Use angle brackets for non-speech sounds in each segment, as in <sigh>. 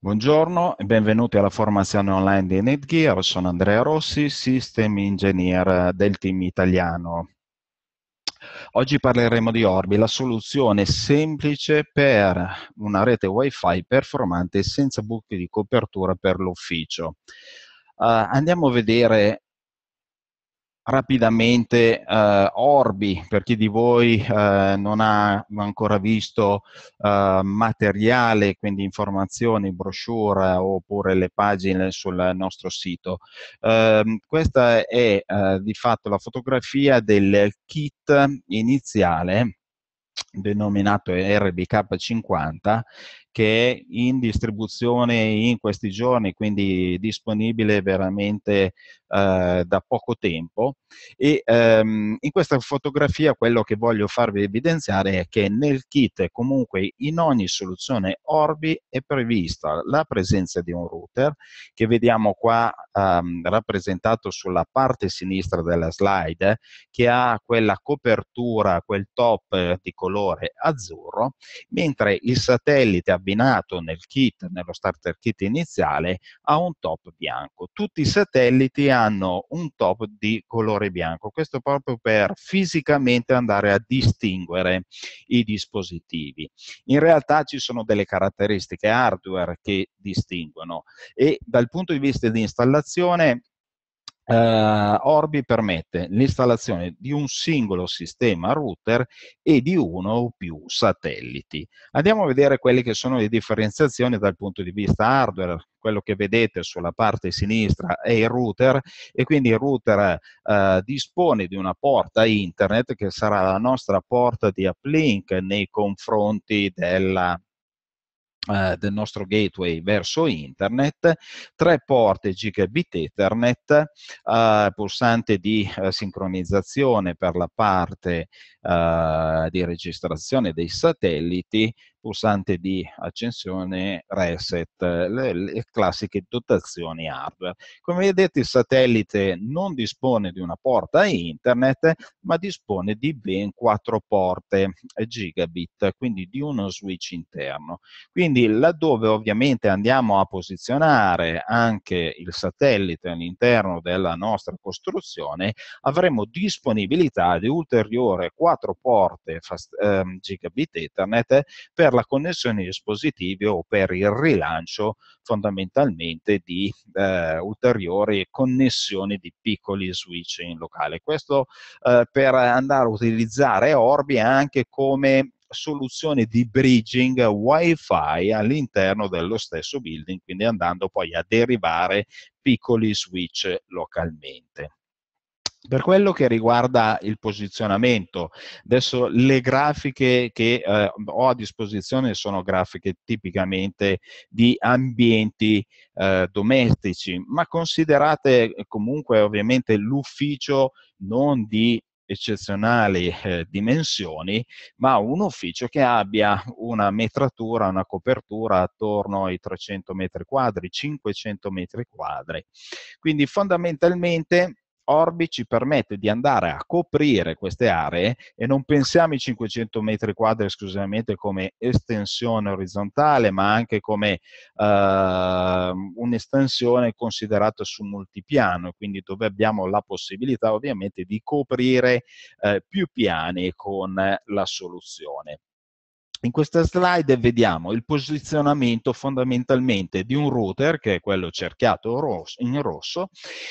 Buongiorno e benvenuti alla formazione online di Netgear. Sono Andrea Rossi, System Engineer del team italiano. Oggi parleremo di Orbi, la soluzione semplice per una rete wifi performante senza buchi di copertura per l'ufficio. Uh, andiamo a vedere rapidamente eh, Orbi, per chi di voi eh, non ha ancora visto eh, materiale, quindi informazioni, brochure oppure le pagine sul nostro sito. Ehm, questa è eh, di fatto la fotografia del kit iniziale denominato RBK50 che è in distribuzione in questi giorni, quindi disponibile veramente eh, da poco tempo. E ehm, in questa fotografia quello che voglio farvi evidenziare è che nel kit, comunque in ogni soluzione Orbi, è prevista la presenza di un router, che vediamo qua ehm, rappresentato sulla parte sinistra della slide, che ha quella copertura, quel top eh, di colore azzurro, mentre il satellite abbiamo abbinato nel kit, nello starter kit iniziale, ha un top bianco. Tutti i satelliti hanno un top di colore bianco, questo proprio per fisicamente andare a distinguere i dispositivi. In realtà ci sono delle caratteristiche hardware che distinguono e dal punto di vista di installazione Uh, Orbi permette l'installazione di un singolo sistema router e di uno o più satelliti. Andiamo a vedere quelle che sono le differenziazioni dal punto di vista hardware. Quello che vedete sulla parte sinistra è il router e quindi il router uh, dispone di una porta internet che sarà la nostra porta di uplink nei confronti della eh, del nostro gateway verso internet, tre porte gigabit ethernet, eh, pulsante di eh, sincronizzazione per la parte eh, di registrazione dei satelliti, pulsante di accensione, reset, le, le classiche dotazioni hardware. Come vedete il satellite non dispone di una porta internet, ma dispone di ben quattro porte eh, gigabit, quindi di uno switch interno. Quindi laddove ovviamente andiamo a posizionare anche il satellite all'interno della nostra costruzione, avremo disponibilità di ulteriori quattro porte fast, eh, gigabit Ethernet per per la connessione di dispositivi o per il rilancio fondamentalmente di eh, ulteriori connessioni di piccoli switch in locale. Questo eh, per andare a utilizzare Orbi anche come soluzione di bridging wifi all'interno dello stesso building, quindi andando poi a derivare piccoli switch localmente. Per quello che riguarda il posizionamento, adesso le grafiche che eh, ho a disposizione sono grafiche tipicamente di ambienti eh, domestici, ma considerate eh, comunque ovviamente l'ufficio non di eccezionali eh, dimensioni, ma un ufficio che abbia una metratura, una copertura attorno ai 300 metri quadri, 500 metri quadri. Quindi fondamentalmente Orbi ci permette di andare a coprire queste aree e non pensiamo ai 500 metri quadri esclusivamente come estensione orizzontale, ma anche come eh, un'estensione considerata su multipiano, quindi dove abbiamo la possibilità ovviamente di coprire eh, più piani con la soluzione. In questa slide vediamo il posizionamento fondamentalmente di un router, che è quello cerchiato in rosso,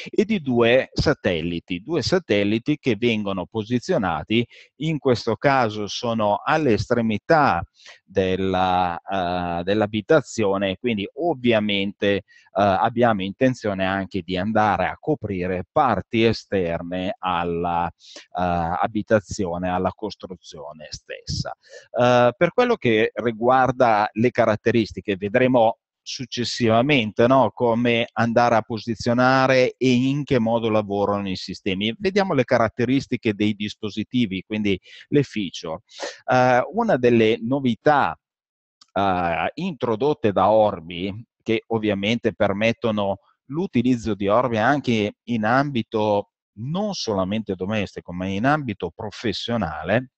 e di due satelliti, due satelliti che vengono posizionati, in questo caso sono alle estremità della, uh, dell'abitazione, quindi ovviamente uh, abbiamo intenzione anche di andare a coprire parti esterne all'abitazione, eh, uh, alla costruzione stessa. per quello che riguarda le caratteristiche, vedremo successivamente, no? come andare a posizionare e in che modo lavorano i sistemi. Vediamo le caratteristiche dei dispositivi, quindi le feature. Uh, una delle novità uh, introdotte da Orbi, che ovviamente permettono l'utilizzo di Orbi anche in ambito non solamente domestico, ma in ambito professionale,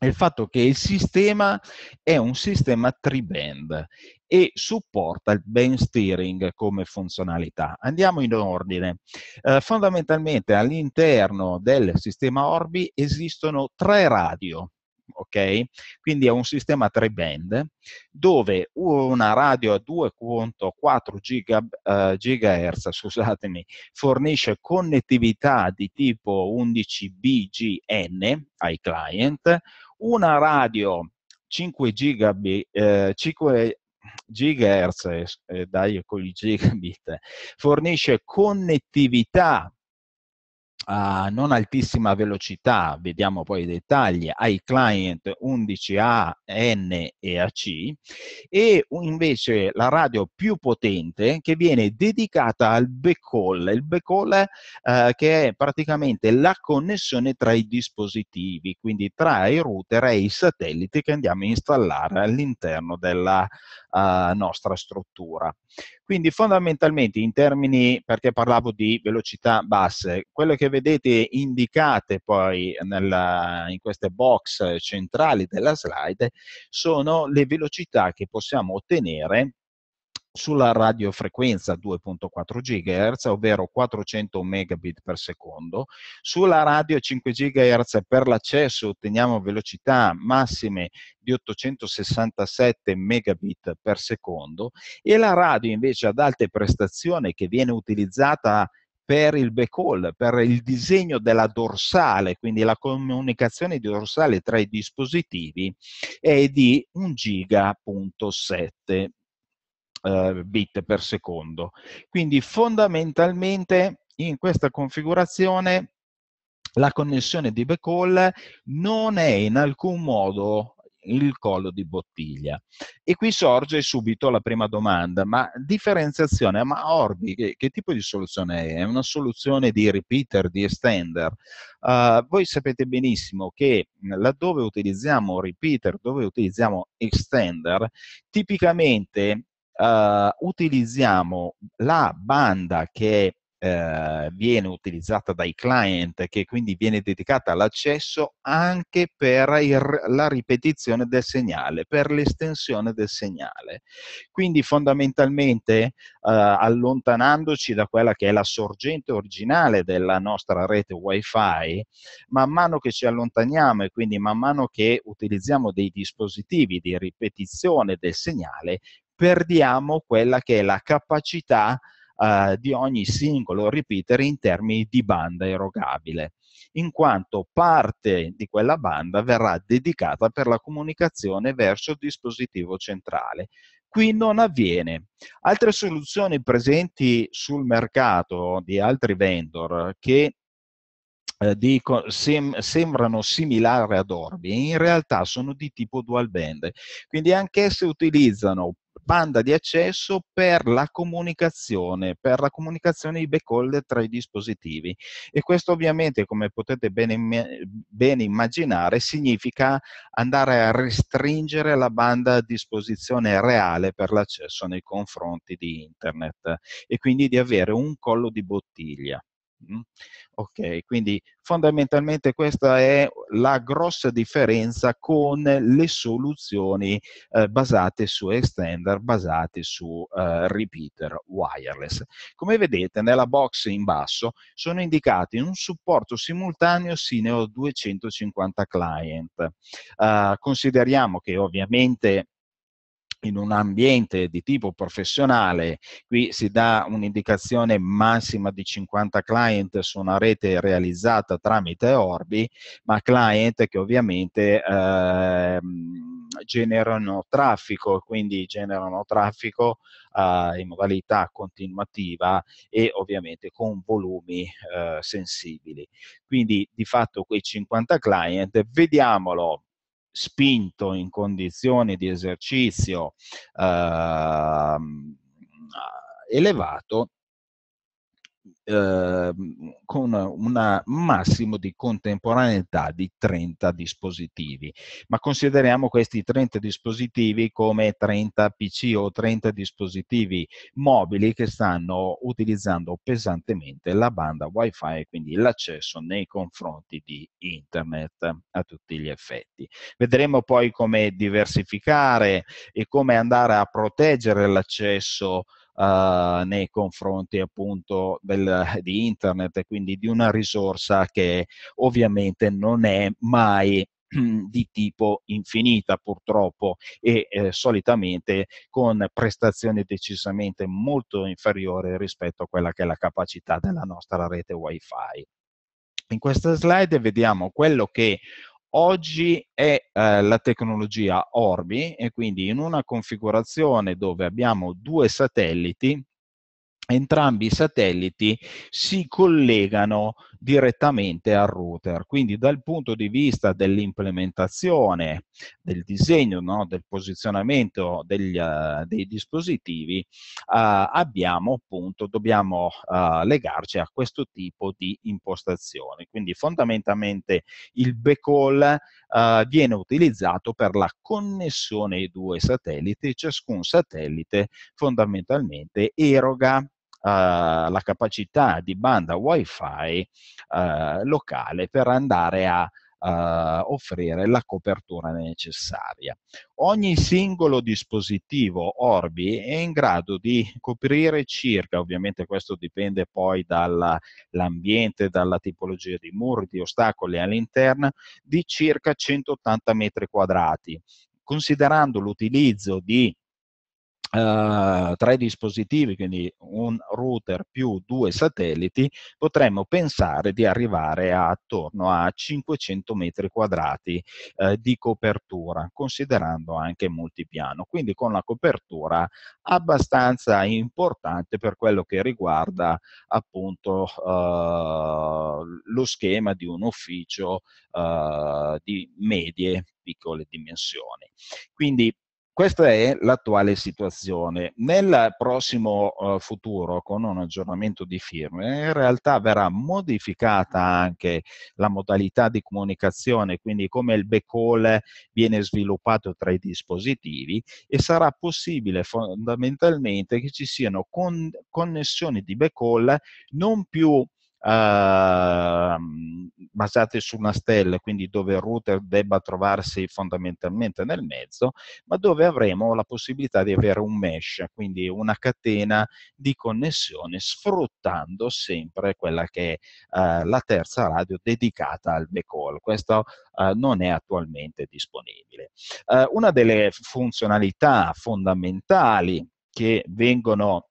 è il fatto che il sistema è un sistema tri-band e supporta il ben steering come funzionalità. Andiamo in ordine. Eh, fondamentalmente all'interno del sistema Orbi esistono tre radio. Okay? Quindi è un sistema tre band dove una radio a 2.4 giga, uh, gigahertz, <laughs> scusatemi, fornisce connettività di tipo 11 BGN ai client, una radio 5, gigabi, eh, 5 gigahertz, eh, dai con il gigabit, fornisce connettività a non altissima velocità, vediamo poi i dettagli, ai client 11A, N e AC e invece la radio più potente che viene dedicata al backhaul, il backhaul eh, che è praticamente la connessione tra i dispositivi, quindi tra i router e i satelliti che andiamo a installare all'interno della eh, nostra struttura. Quindi fondamentalmente in termini, perché parlavo di velocità basse, quello che vedete indicate poi nella, in queste box centrali della slide sono le velocità che possiamo ottenere sulla radiofrequenza 2.4 GHz, ovvero 400 megabit per secondo. Sulla radio 5 GHz per l'accesso otteniamo velocità massime di 867 megabit per secondo e la radio invece ad alte prestazioni che viene utilizzata per il backhaul, per il disegno della dorsale, quindi la comunicazione di dorsale tra i dispositivi, è di 1 giga.7 eh, bit per secondo. Quindi fondamentalmente in questa configurazione la connessione di backhaul non è in alcun modo il collo di bottiglia. E qui sorge subito la prima domanda, ma differenziazione, ma Orbi che, che tipo di soluzione è? È una soluzione di repeater, di extender? Uh, voi sapete benissimo che laddove utilizziamo repeater, dove utilizziamo extender, tipicamente uh, utilizziamo la banda che è eh, viene utilizzata dai client, che quindi viene dedicata all'accesso anche per il, la ripetizione del segnale, per l'estensione del segnale. Quindi fondamentalmente eh, allontanandoci da quella che è la sorgente originale della nostra rete wifi, man mano che ci allontaniamo e quindi man mano che utilizziamo dei dispositivi di ripetizione del segnale, perdiamo quella che è la capacità di eh, di ogni singolo repeater in termini di banda erogabile, in quanto parte di quella banda verrà dedicata per la comunicazione verso il dispositivo centrale. Qui non avviene. Altre soluzioni presenti sul mercato di altri vendor che eh, di, sem, sembrano similari ad Orbi, in realtà sono di tipo dual band, quindi anch'esse utilizzano banda di accesso per la comunicazione, per la comunicazione di backhaul tra i dispositivi. E questo ovviamente, come potete bene, bene immaginare, significa andare a restringere la banda a disposizione reale per l'accesso nei confronti di internet e quindi di avere un collo di bottiglia. Mm? Ok, quindi fondamentalmente questa è la grossa differenza con le soluzioni eh, basate su extender, basate su eh, repeater wireless. Come vedete nella box in basso sono indicati un supporto simultaneo sino a 250 client. Eh, consideriamo che ovviamente in un ambiente di tipo professionale, qui si dà un'indicazione massima di 50 client su una rete realizzata tramite Orbi, ma client che ovviamente eh, generano traffico, quindi generano traffico eh, in modalità continuativa e ovviamente con volumi eh, sensibili. Quindi di fatto quei 50 client, vediamolo spinto in condizioni di esercizio eh, elevato Ehm, con un massimo di contemporaneità di 30 dispositivi. Ma consideriamo questi 30 dispositivi come 30 PC o 30 dispositivi mobili che stanno utilizzando pesantemente la banda WiFi e quindi l'accesso nei confronti di Internet a tutti gli effetti. Vedremo poi come diversificare e come andare a proteggere l'accesso eh, nei confronti appunto del, <laughs> di internet e quindi di una risorsa che ovviamente non è mai <clears throat> di tipo infinita purtroppo e eh, solitamente con prestazioni decisamente molto inferiori rispetto a quella che è la capacità della nostra rete wifi. In questa slide vediamo quello che Oggi è eh, la tecnologia Orbi e quindi in una configurazione dove abbiamo due satelliti, entrambi i satelliti si collegano direttamente al router. Quindi dal punto di vista dell'implementazione, del disegno, no, del posizionamento degli, uh, dei dispositivi, uh, abbiamo appunto, dobbiamo uh, legarci a questo tipo di impostazioni. Quindi fondamentalmente il backhaul viene utilizzato per la connessione ai due satelliti, ciascun satellite fondamentalmente eroga eh, la capacità di banda wifi eh, locale per andare a Uh, offrire la copertura necessaria. Ogni singolo dispositivo Orbi è in grado di coprire circa, ovviamente questo dipende poi dall'ambiente, dalla tipologia di muri, di ostacoli all'interno, di circa 180 metri quadrati, considerando l'utilizzo di Uh, tre dispositivi, quindi un router più due satelliti, potremmo pensare di arrivare a, attorno a 500 metri quadrati uh, di copertura, considerando anche multipiano, quindi con una copertura abbastanza importante per quello che riguarda appunto uh, lo schema di un ufficio di medie piccole dimensioni. Quindi questa è l'attuale situazione. Nel prossimo uh, futuro, con un aggiornamento di firme, in realtà verrà modificata anche la modalità di comunicazione, quindi come il backhaul viene sviluppato tra i dispositivi e sarà possibile fondamentalmente che ci siano con connessioni di backhaul non più Ehm, basate su una stella, quindi dove il router debba trovarsi fondamentalmente nel mezzo, ma dove avremo la possibilità di avere un mesh, quindi una catena di connessione sfruttando sempre quella che è uh, la terza radio dedicata al backhaul. Questo uh, non è attualmente disponibile. Eh, una delle funzionalità fondamentali che vengono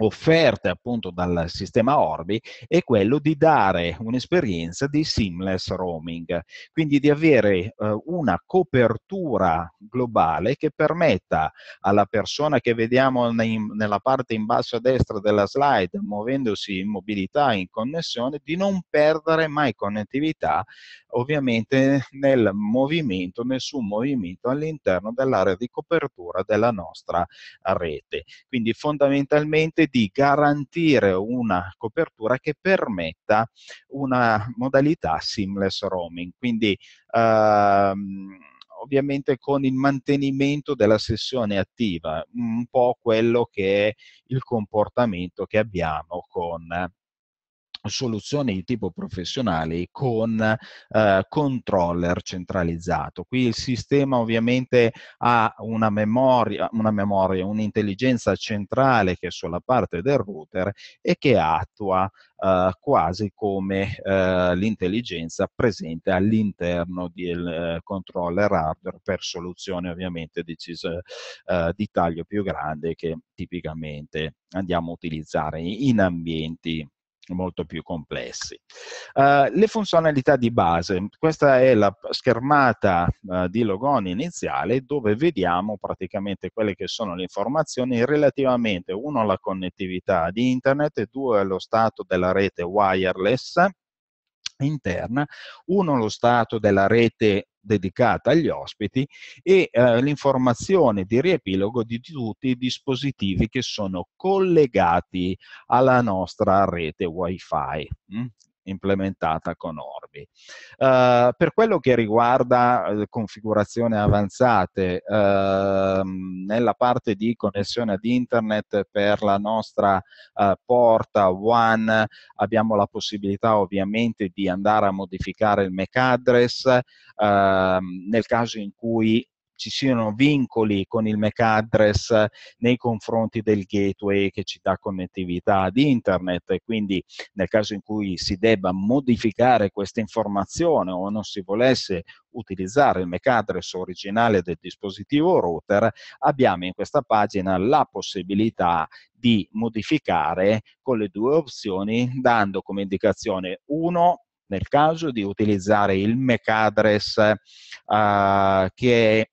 offerte appunto dal sistema Orbi è quello di dare un'esperienza di seamless roaming, quindi di avere eh, una copertura globale che permetta alla persona che vediamo nei, nella parte in basso a destra della slide, muovendosi in mobilità, in connessione, di non perdere mai connettività ovviamente nel movimento, nessun movimento all'interno dell'area di copertura della nostra rete. Quindi fondamentalmente di garantire una copertura che permetta una modalità seamless roaming. Quindi ehm, ovviamente con il mantenimento della sessione attiva, un po' quello che è il comportamento che abbiamo con soluzioni di tipo professionale con eh, controller centralizzato. Qui il sistema ovviamente ha una memoria, una memoria, un'intelligenza centrale che è sulla parte del router e che attua eh, quasi come eh, l'intelligenza presente all'interno del eh, controller hardware per soluzioni ovviamente decise, eh, di taglio più grande che tipicamente andiamo a utilizzare in ambienti molto più complessi. Uh, le funzionalità di base, questa è la schermata uh, di Logoni iniziale dove vediamo praticamente quelle che sono le informazioni relativamente uno alla connettività di internet e due allo stato della rete wireless interna, uno lo stato della rete dedicata agli ospiti e eh, l'informazione di riepilogo di tutti i dispositivi che sono collegati alla nostra rete wifi. Mm? implementata con Orbi. Uh, per quello che riguarda uh, configurazioni avanzate, uh, nella parte di connessione ad internet per la nostra eh, porta One abbiamo la possibilità ovviamente di andare a modificare il MAC address ehm, nel caso in cui ci siano vincoli con il MAC address eh, nei confronti del gateway che ci dà connettività ad internet e quindi nel caso in cui si debba modificare questa informazione o non si volesse utilizzare il MAC address originale del dispositivo router, abbiamo in questa pagina la possibilità di modificare con le due opzioni dando come indicazione 1 nel caso di utilizzare il MAC address uh, che è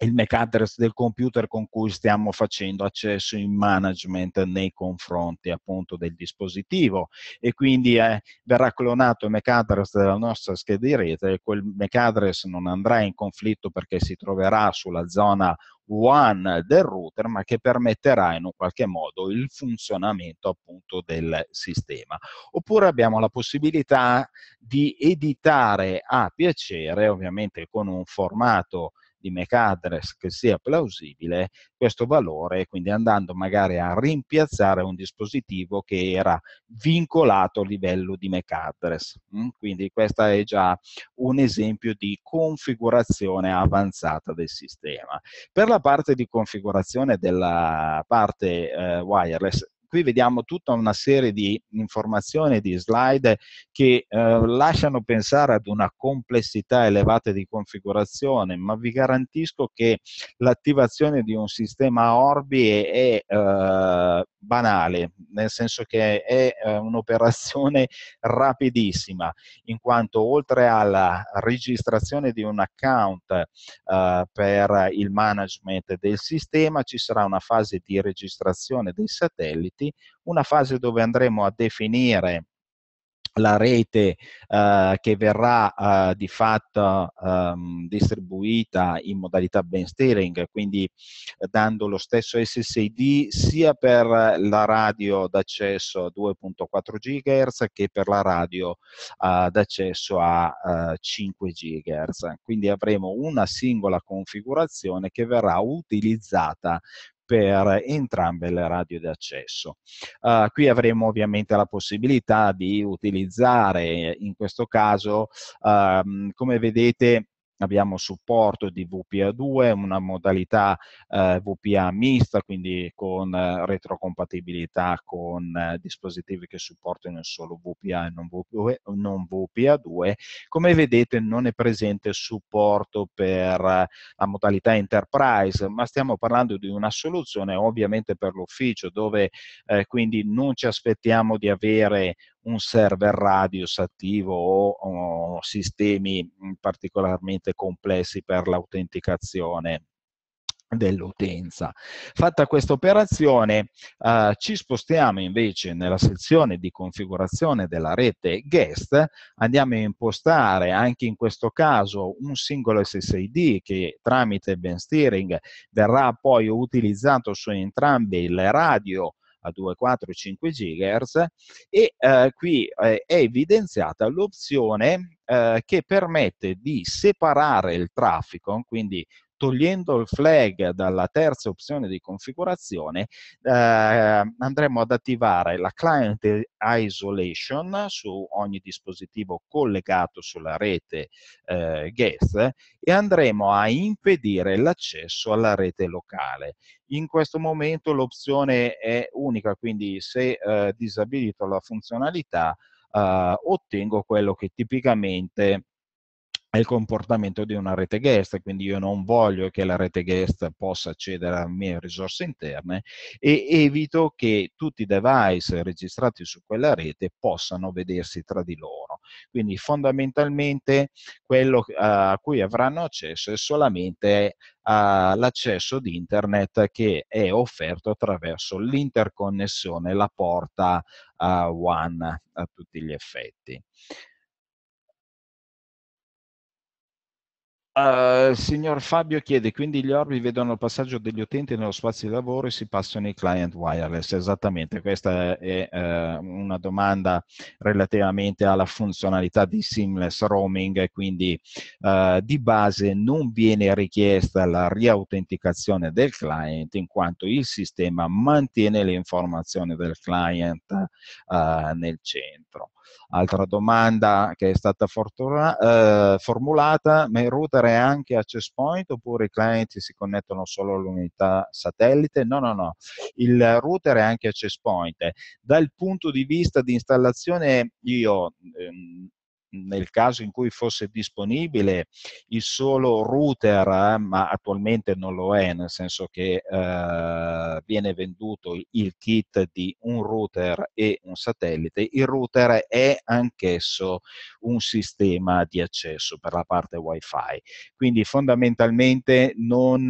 il MAC address del computer con cui stiamo facendo accesso in management nei confronti appunto del dispositivo e quindi eh, verrà clonato il MAC address della nostra scheda di rete e quel MAC address non andrà in conflitto perché si troverà sulla zona one del router ma che permetterà in un qualche modo il funzionamento appunto del sistema oppure abbiamo la possibilità di editare a piacere ovviamente con un formato di McAddress che sia plausibile questo valore, quindi andando magari a rimpiazzare un dispositivo che era vincolato a livello di McAddress. Mm? Quindi questo è già un esempio di configurazione avanzata del sistema. Per la parte di configurazione della parte eh, wireless qui vediamo tutta una serie di informazioni, di slide che eh, lasciano pensare ad una complessità elevata di configurazione, ma vi garantisco che l'attivazione di un sistema Orbi è, è eh, banale, nel senso che è, è eh, un'operazione <laughs> rapidissima, in quanto oltre alla registrazione di un account eh, per il management del sistema ci sarà una fase di registrazione dei satelliti dati, una fase dove andremo a definire la rete eh, che verrà eh, di fatto ehm, distribuita in modalità ben steering, quindi eh, dando lo stesso SSID sia per la radio d'accesso a 2.4 GHz che per la radio eh, d'accesso a 5 eh, GHz. Quindi avremo una singola configurazione che verrà utilizzata per entrambe le radio di accesso. Uh, ah, qui avremo ovviamente la possibilità di utilizzare eh, in questo caso, um, come vedete, abbiamo supporto di VPA2, una modalità eh, VPA mista, quindi con eh, retrocompatibilità con eh, dispositivi che supportano solo VPA e non, VPA, non VPA2. Come vedete non è presente supporto per eh, la modalità enterprise, ma stiamo parlando di una soluzione ovviamente per l'ufficio, dove eh, quindi non ci aspettiamo di avere un server Radius attivo o, o sistemi mhmm, particolarmente complessi per l'autenticazione dell'utenza. Fatta questa operazione eh, ci spostiamo invece nella sezione di configurazione della rete guest, andiamo a impostare anche in questo caso un singolo SSID che tramite ben steering verrà poi utilizzato su entrambe le radio a 2, 4, 5 GHz e eh, qui eh, è evidenziata l'opzione eh, che permette di separare il traffico, quindi togliendo il flag dalla terza opzione di configurazione, eh, andremo ad attivare la client isolation su ogni dispositivo collegato sulla rete eh, guest e andremo a impedire l'accesso alla rete locale. In questo momento l'opzione è unica, quindi se eh, disabilito la funzionalità eh, ottengo quello che tipicamente è il comportamento di una rete guest, quindi io non voglio che la rete guest possa accedere a mie risorse interne e evito che tutti i device registrati su quella rete possano vedersi tra di loro. Quindi fondamentalmente quello a cui avranno accesso è solamente all'accesso di internet che è offerto attraverso l'interconnessione, la porta uh, one a tutti gli effetti. Uh, signor Fabio chiede, quindi gli orbi vedono il passaggio degli utenti nello spazio di lavoro e si passano ai client wireless. Esattamente, questa è uh, una domanda relativamente alla funzionalità di seamless roaming, quindi uh, di base non viene richiesta la riautenticazione del client in quanto il sistema mantiene le informazioni del client nel centro. Altra domanda che è stata fortuna, eh, formulata, ma il router è anche access point oppure i clienti si connettono solo all'unità satellite? No, no, no, il router è anche access point. Dal punto di vista di installazione io ehm, nel caso in cui fosse disponibile il solo router, eh, ma attualmente non lo è, nel senso che eh, viene venduto il kit di un router e un satellite, il router è anch'esso un sistema di accesso per la parte wifi. Quindi fondamentalmente non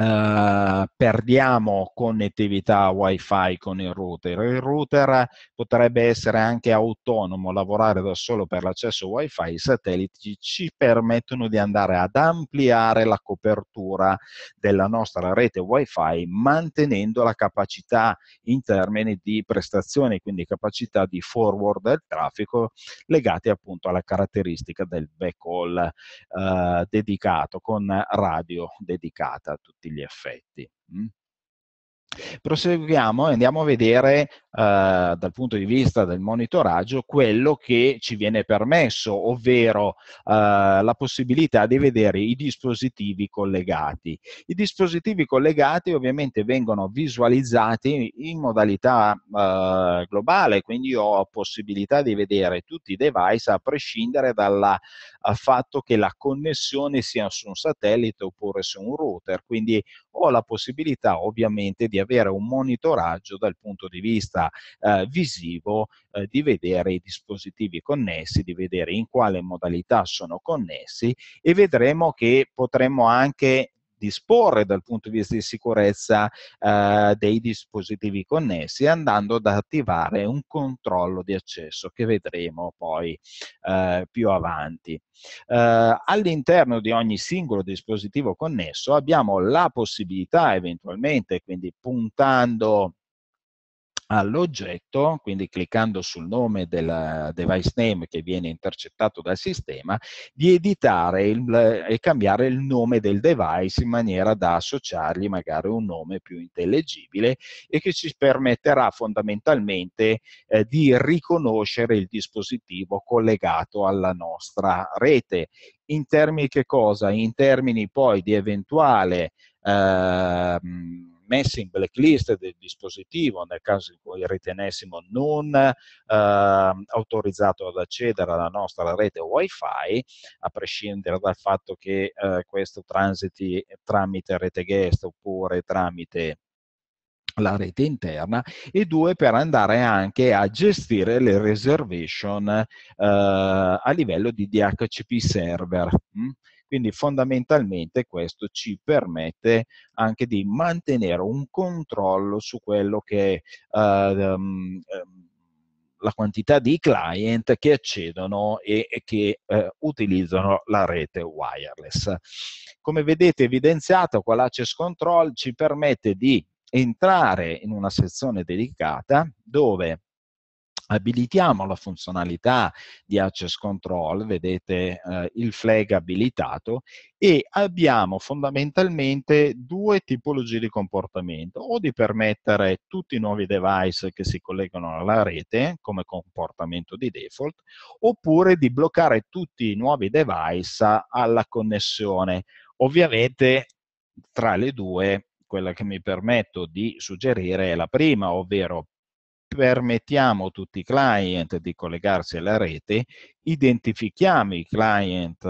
Uh, perdiamo connettività wifi con il router. Il router potrebbe essere anche autonomo, lavorare da solo per l'accesso wifi, i satelliti ci permettono di andare ad ampliare la copertura della nostra rete wifi mantenendo la capacità in termini di prestazioni, quindi capacità di forward del traffico legati appunto alla caratteristica del backhaul uh, eh, dedicato con radio dedicata a tutti tutti gli effetti. Mh? Proseguiamo e andiamo a vedere eh, dal punto di vista del monitoraggio quello che ci viene permesso, ovvero eh, la possibilità di vedere i dispositivi collegati. I dispositivi collegati ovviamente vengono visualizzati in modalità eh, globale, quindi ho possibilità di vedere tutti i device a prescindere dal eh, fatto che la connessione sia su un satellite oppure su un router, quindi ho la possibilità ovviamente di avere un monitoraggio dal punto di vista eh, visivo, eh, di vedere i dispositivi connessi, di vedere in quale modalità sono connessi e vedremo che potremmo anche disporre dal punto di vista di sicurezza eh, dei dispositivi connessi andando ad attivare un controllo di accesso che vedremo poi eh, più avanti. Eh, all'interno di ogni singolo dispositivo connesso abbiamo la possibilità eventualmente, quindi puntando all'oggetto, quindi cliccando sul nome del device name che viene intercettato dal sistema, di editare il, e cambiare il nome del device in maniera da associargli magari un nome più intelligibile e che ci permetterà fondamentalmente eh, di riconoscere il dispositivo collegato alla nostra rete. In termini che cosa? In termini poi di eventuale... Ehm, messi in blacklist del dispositivo nel caso in cui ritenessimo non eh, autorizzato ad accedere alla nostra rete wifi, a prescindere dal fatto che eh, questo transiti eh, tramite rete guest oppure tramite la rete interna e due per andare anche a gestire le reservation eh, a livello di DHCP server. Mm? Quindi fondamentalmente questo ci permette anche di mantenere un controllo su quello che è uh, um, la quantità di client che accedono e, e che eh, utilizzano la rete wireless. Come vedete evidenziato qua l'access control ci permette di entrare in una sezione dedicata dove abilitiamo la funzionalità di access control, vedete eh, il flag abilitato, e abbiamo fondamentalmente due tipologie di comportamento, o di permettere tutti i nuovi device che si collegano alla rete eh, come comportamento di default, oppure di bloccare tutti i nuovi device alla connessione. Ovviamente tra le due quella che mi permetto di suggerire è la prima, ovvero permettiamo a tutti i client di collegarsi alla rete, identifichiamo i client,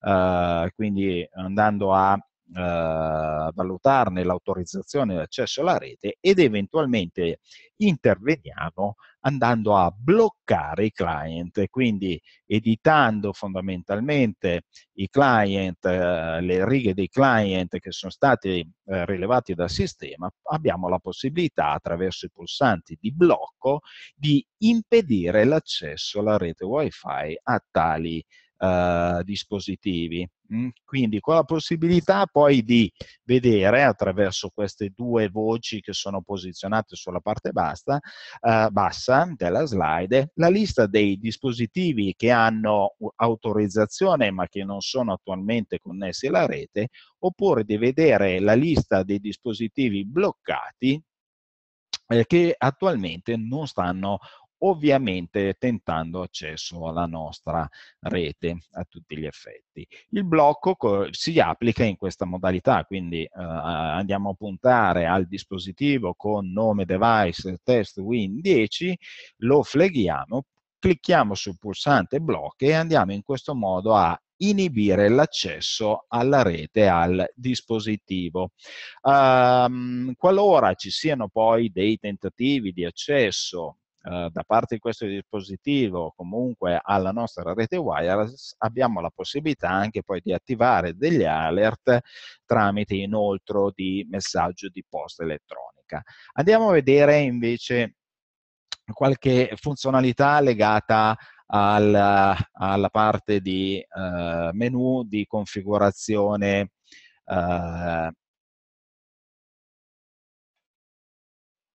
eh, quindi andando a eh, valutarne l'autorizzazione di accesso alla rete ed eventualmente interveniamo andando a bloccare i client, quindi editando fondamentalmente i client, eh, le righe dei client che sono stati eh, rilevati dal sistema, abbiamo la possibilità attraverso i pulsanti di blocco di impedire l'accesso alla rete wifi a tali eh, dispositivi. Mm? Quindi con la possibilità poi di vedere attraverso queste due voci che sono posizionate sulla parte bassa, eh, bassa della slide la lista dei dispositivi che hanno autorizzazione ma che non sono attualmente connessi alla rete oppure di vedere la lista dei dispositivi bloccati eh, che attualmente non stanno ovviamente tentando accesso alla nostra rete a tutti gli effetti. Il blocco si applica in questa modalità, quindi eh, andiamo a puntare al dispositivo con nome device test win10, lo fleghiamo, clicchiamo sul pulsante blocca e andiamo in questo modo a inibire l'accesso alla rete al dispositivo. Um, qualora ci siano poi dei tentativi di accesso Uhm, da parte di questo dispositivo comunque alla nostra rete wireless abbiamo la possibilità anche poi di attivare degli alert tramite inoltre di messaggio di posta elettronica. Andiamo a vedere invece qualche funzionalità legata alla, alla parte di eh, menu di configurazione eh,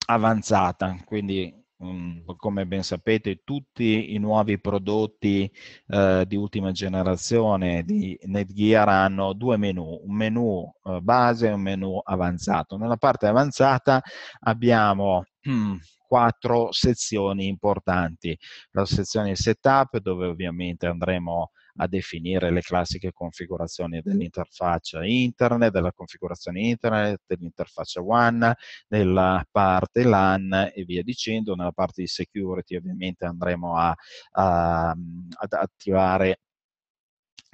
avanzata, quindi Mm, come ben sapete, tutti i nuovi prodotti eh, di ultima generazione di Netgear hanno due menu, un menu eh, base e un menu avanzato. Nella parte avanzata abbiamo <clears throat> quattro sezioni importanti. La sezione setup, dove ovviamente andremo a definire le classiche configurazioni dell'interfaccia internet, della configurazione internet, dell'interfaccia WAN, della parte LAN e via dicendo. Nella parte di security ovviamente andremo a, a, ad attivare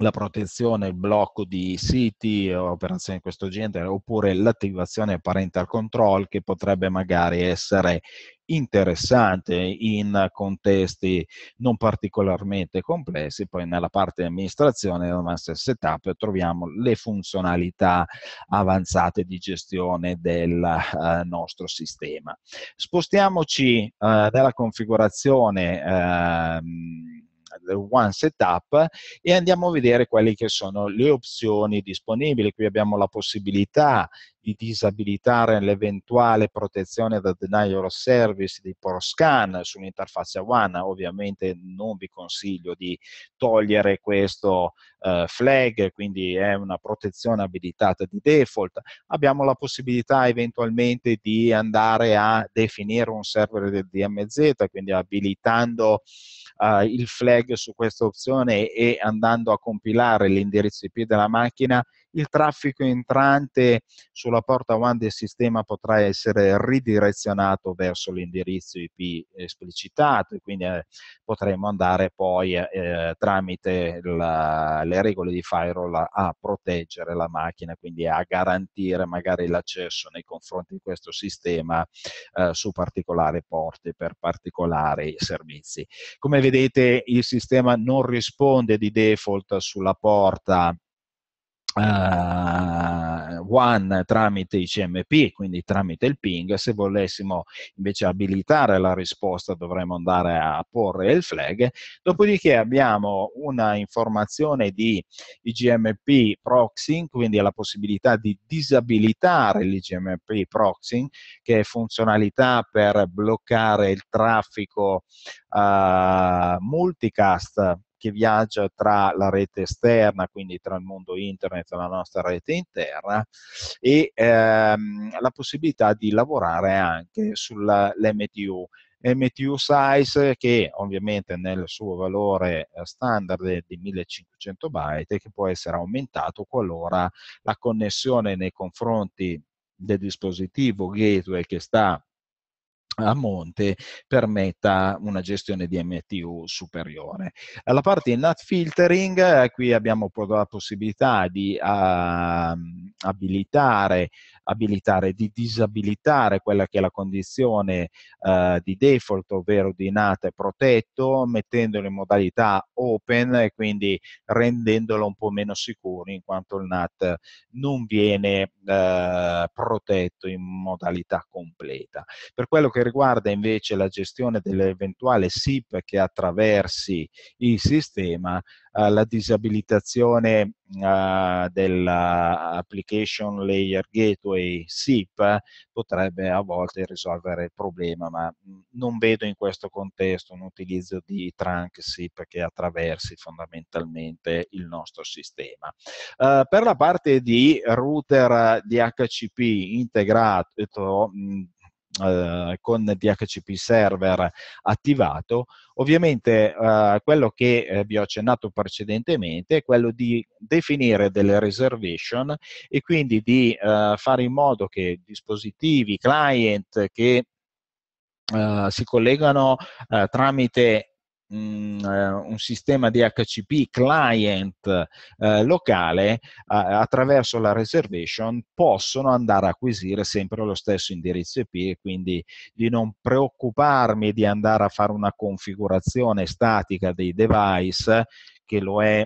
la protezione, il blocco di siti, operazioni di questo genere, oppure l'attivazione parental control che potrebbe magari essere interessante in contesti non particolarmente complessi. Poi nella parte di amministrazione nella master setup troviamo le funzionalità avanzate di gestione del eh, nostro sistema. Spostiamoci eh, nella configurazione eh, One Setup e andiamo a vedere quelle che sono le opzioni disponibili. Qui abbiamo la possibilità di disabilitare l'eventuale protezione da denial of service di ProScan sull'interfaccia One, ovviamente non vi consiglio di togliere questo eh, flag, quindi è una protezione abilitata di default. Abbiamo la possibilità eventualmente di andare a definire un server del DMZ, quindi abilitando Uh, il flag su questa opzione e andando a compilare l'indirizzo IP della macchina il traffico entrante sulla porta WAN del sistema potrà essere ridirezionato verso l'indirizzo IP esplicitato e quindi eh, potremo andare poi eh, tramite la, le regole di firewall a, a proteggere la macchina, quindi a garantire magari l'accesso nei confronti di questo sistema eh, su particolari porte per particolari servizi. Come vedete il sistema non risponde di default sulla porta uh, eh, WAN tramite ICMP, quindi tramite il ping, se volessimo invece abilitare la risposta dovremmo andare a porre il flag, dopodiché abbiamo una informazione di IGMP proxying, quindi la possibilità di disabilitare l'IGMP proxying, che è funzionalità per bloccare il traffico uh, multicast che viaggia tra la rete esterna, quindi tra il mondo internet e la nostra rete interna, e ehm, la possibilità di lavorare anche sull'MTU. MTU size che ovviamente nel suo valore eh, standard è di 1500 byte e che può essere aumentato qualora la connessione nei confronti del dispositivo gateway che sta a monte permetta una gestione di MTU superiore. Alla parte di NAT filtering, eh, qui abbiamo la possibilità di uh, abilitare, abilitare, di disabilitare quella che è la condizione uh, di default, ovvero di NAT protetto, mettendolo in modalità open e quindi rendendolo un po' meno sicuro in quanto il NAT non viene uh, protetto in modalità completa. Per quello che riguarda invece la gestione dell'eventuale SIP che attraversi il sistema, eh, la disabilitazione eh, dell'application layer gateway SIP potrebbe a volte risolvere il problema, ma mm, non vedo in questo contesto un utilizzo di trunk SIP che attraversi fondamentalmente il nostro sistema. Eh, per la parte di router DHCP integrato, mm, eh, con DHCP server attivato, ovviamente eh, quello che eh, vi ho accennato precedentemente è quello di definire delle reservation e quindi di eh, fare in modo che dispositivi, client che Uh, si collegano uh, tramite eh, un sistema di HCP client eh, locale a, attraverso la reservation possono andare a acquisire sempre lo stesso indirizzo IP e quindi di non preoccuparmi di andare a fare una configurazione statica dei device che lo è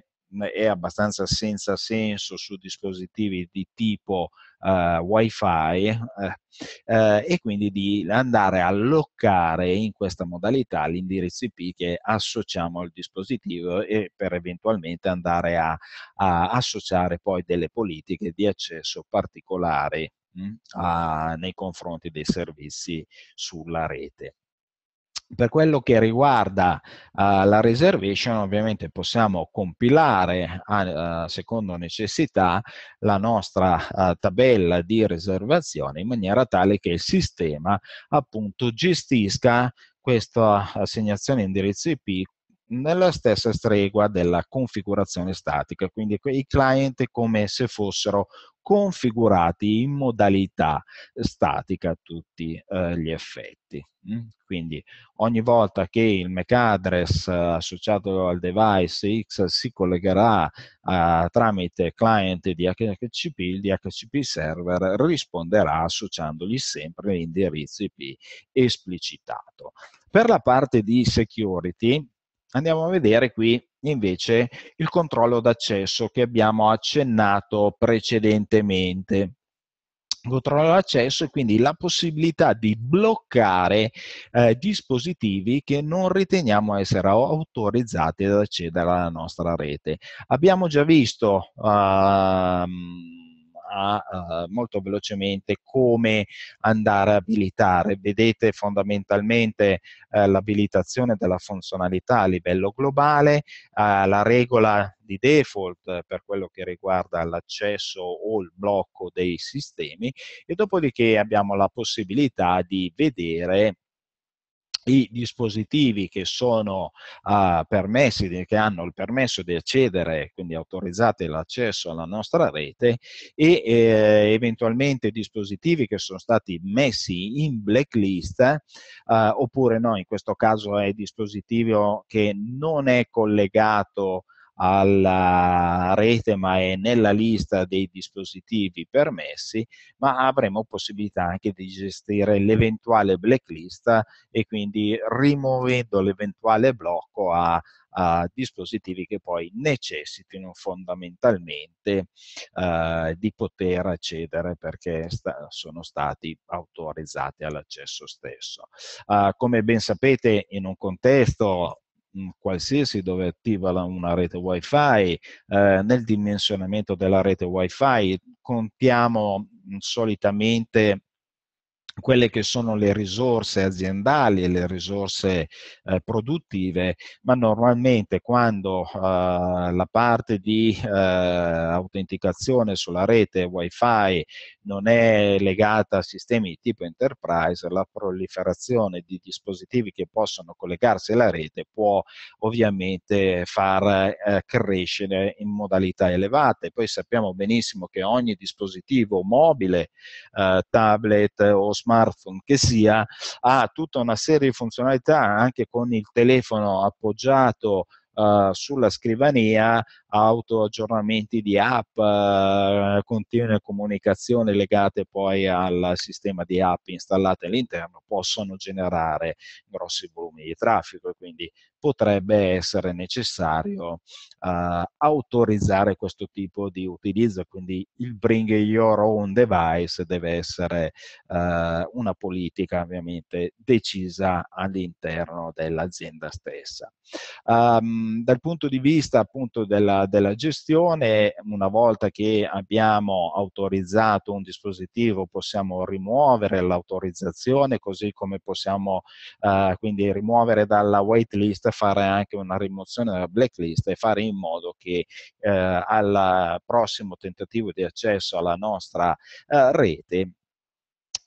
è abbastanza senza senso su dispositivi di tipo uh, wifi eh, eh, e quindi di andare a loccare in questa modalità l'indirizzo IP che associamo al dispositivo e per eventualmente andare a, a associare poi delle politiche di accesso particolari mh, mm, a, nei confronti dei servizi sulla rete. Per quello che riguarda uh, la reservation, ovviamente possiamo compilare uh, secondo necessità la nostra uh, tabella di riservazione in maniera tale che il sistema appunto gestisca questa assegnazione indirizzo IP nella stessa stregua della configurazione statica, quindi i client come se fossero configurati in modalità statica tutti eh, gli effetti. Mm? Quindi ogni volta che il MAC address eh, associato al device X si collegherà eh, tramite client di DHCP, il DHCP server risponderà associandogli sempre l'indirizzo IP esplicitato. Per la parte di security, Andiamo a vedere qui invece il controllo d'accesso che abbiamo accennato precedentemente controllo d'accesso è quindi la possibilità di bloccare eh, dispositivi che non riteniamo essere autorizzati ad accedere alla nostra rete. Abbiamo già visto ehm, a, uh, molto velocemente come andare a abilitare. Vedete fondamentalmente uh, l'abilitazione della funzionalità a livello globale, uh, la regola di default per quello che riguarda l'accesso o il blocco dei sistemi e dopodiché abbiamo la possibilità di vedere i dispositivi che sono uh, permessi, che hanno il permesso di accedere, quindi autorizzate l'accesso alla nostra rete e eh, eventualmente dispositivi che sono stati messi in blacklist uh, oppure no, in questo caso è dispositivo che non è collegato alla rete ma è nella lista dei dispositivi permessi, ma avremo possibilità anche di gestire l'eventuale blacklist e quindi rimuovendo l'eventuale blocco a, a dispositivi che poi necessitino fondamentalmente eh, di poter accedere perché sta, sono stati autorizzati all'accesso stesso. Eh, come ben sapete in un contesto qualsiasi dove attiva la, una rete wifi, eh, nel dimensionamento della rete wifi contiamo mh, solitamente quelle che sono le risorse aziendali e le risorse eh, produttive, ma normalmente quando eh, la parte di eh, autenticazione sulla rete wifi non è legata a sistemi di tipo enterprise, la proliferazione di dispositivi che possono collegarsi alla rete può ovviamente far eh, crescere in modalità elevate. Poi sappiamo benissimo che ogni dispositivo mobile, eh, tablet o smartphone smartphone che sia, ha tutta una serie di funzionalità anche con il telefono appoggiato Uh, sulla scrivania auto aggiornamenti di app, uh, continue comunicazioni legate poi al sistema di app installate all'interno possono generare grossi volumi di traffico e quindi potrebbe essere necessario uh, autorizzare questo tipo di utilizzo, quindi il bring your own device deve essere uh, una politica ovviamente decisa all'interno dell'azienda stessa. Um, dal punto di vista appunto della, della gestione, una volta che abbiamo autorizzato un dispositivo possiamo rimuovere l'autorizzazione così come possiamo uh, quindi rimuovere dalla waitlist fare anche una rimozione della blacklist e fare in modo che eh, al prossimo tentativo di accesso alla nostra eh, rete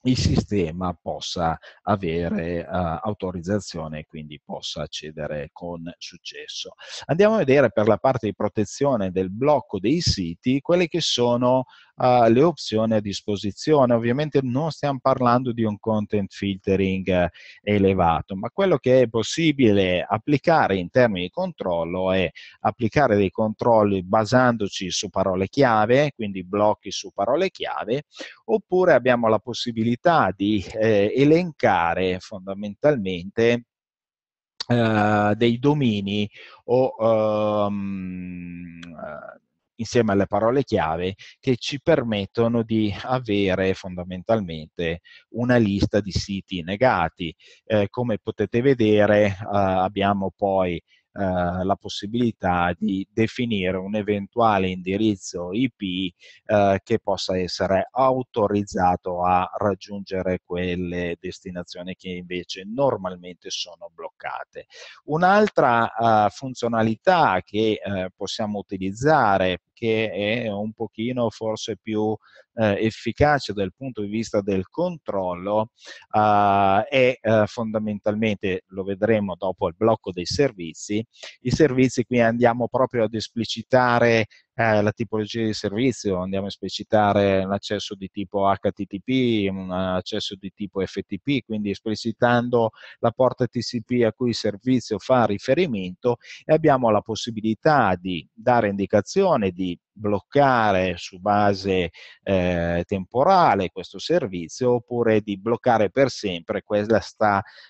il sistema possa avere uh, autorizzazione e quindi possa accedere con successo. Andiamo a vedere per la parte di protezione del blocco dei siti quelle che sono uh, le opzioni a disposizione. Ovviamente non stiamo parlando di un content filtering eh, elevato, ma quello che è possibile applicare in termini di controllo è applicare dei controlli basandoci su parole chiave, quindi blocchi su parole chiave, oppure abbiamo la possibilità di eh, elencare fondamentalmente eh, dei domini o ehm, insieme alle parole chiave che ci permettono di avere fondamentalmente una lista di siti negati. Eh, come potete vedere eh, abbiamo poi eh, la possibilità di definire un eventuale indirizzo IP eh, che possa essere autorizzato a raggiungere quelle destinazioni che invece normalmente sono bloccate. Un'altra eh, funzionalità che eh, possiamo utilizzare che è un pochino forse più eh, efficace dal punto di vista del controllo eh, ah, è eh, fondamentalmente, lo vedremo dopo il blocco dei servizi, i servizi qui andiamo proprio ad esplicitare eh, la tipologia di servizio, andiamo a esplicitare l'accesso di tipo HTTP, un accesso di tipo FTP, quindi esplicitando la porta TCP a cui il servizio fa riferimento e abbiamo la possibilità di dare indicazione di bloccare su base eh, temporale questo servizio oppure di bloccare per sempre questo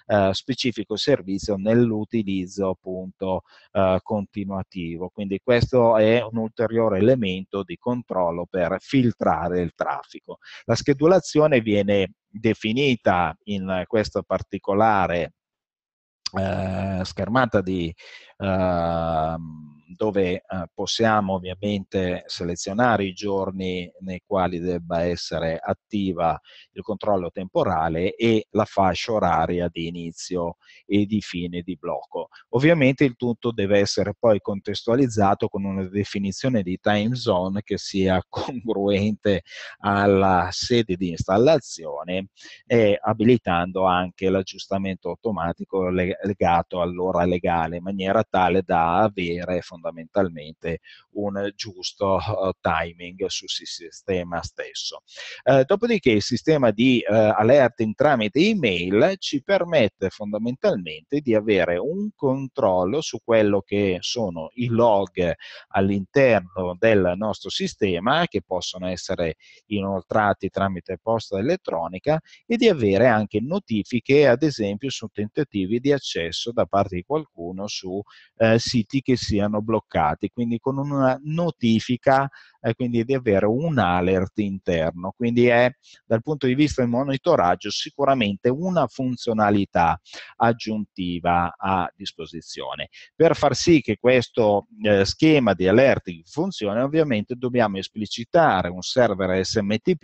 eh, specifico servizio nell'utilizzo appunto eh, continuativo. Quindi questo è un ulteriore elemento di controllo per filtrare il traffico. La schedulazione viene definita in questo particolare eh, schermata di ehm, dove eh, possiamo ovviamente selezionare i giorni nei quali debba essere attiva il controllo temporale e la fascia oraria di inizio e di fine di blocco. Ovviamente il tutto deve essere poi contestualizzato con una definizione di time zone che sia <laughs> congruente alla sede di installazione e abilitando anche l'aggiustamento automatico legato all'ora legale in maniera tale da avere fondamentalmente fondamentalmente un giusto eh, timing sul sistema stesso. Eh, dopodiché il sistema di eh, alerting tramite email ci permette fondamentalmente di avere un controllo su quello che sono i log all'interno del nostro sistema che possono essere inoltrati tramite posta elettronica e di avere anche notifiche ad esempio su tentativi di accesso da parte di qualcuno su eh, siti che siano bloccati, quindi con una notifica, eh, quindi di avere un alert interno. Quindi è dal punto di vista del monitoraggio sicuramente una funzionalità aggiuntiva a disposizione. Per far sì che questo eh, schema di alerting funzioni, ovviamente dobbiamo esplicitare un server SMTP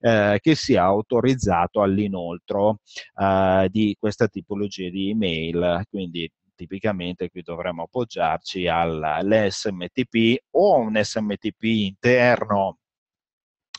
eh, che sia autorizzato all'inoltro eh, di questa tipologia di email, quindi tipicamente qui dovremmo appoggiarci all'SMTP o un SMTP interno